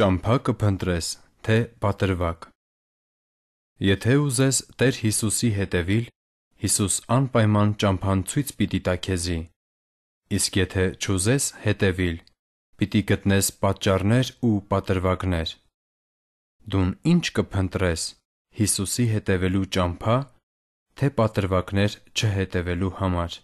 Ճամփա կփնտրես, թե պատրվակ։ Եթե ուզես Տեր Հիսուսի հետևիլ, Հիսուս անպայման ճամփան ցույց պիտի տա քեզի։ Իսկ եթե չուզես հետևիլ, պիտի գտնես պատճառներ ու պատրվակներ։ Դուն ինչ կփնտրես՝ Հիսուսի հետևելու ճամփա, թե պատրվակներ չհետևելու համար։